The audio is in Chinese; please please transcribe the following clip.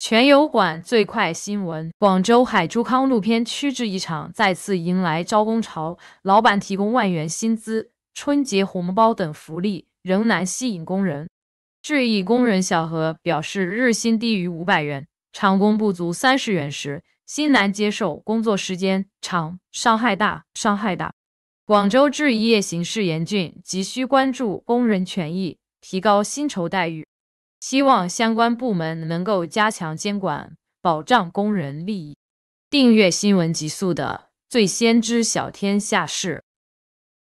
全油管最快新闻：广州海珠康路片区制衣厂再次迎来招工潮，老板提供万元薪资、春节红包等福利，仍难吸引工人。制衣工人小何表示，日薪低于五百元，长工不足三十元时，心难接受。工作时间长，伤害大，伤害大。广州制衣业形势严峻，急需关注工人权益，提高薪酬待遇。希望相关部门能够加强监管，保障工人利益。订阅新闻极速的，最先知晓天下事。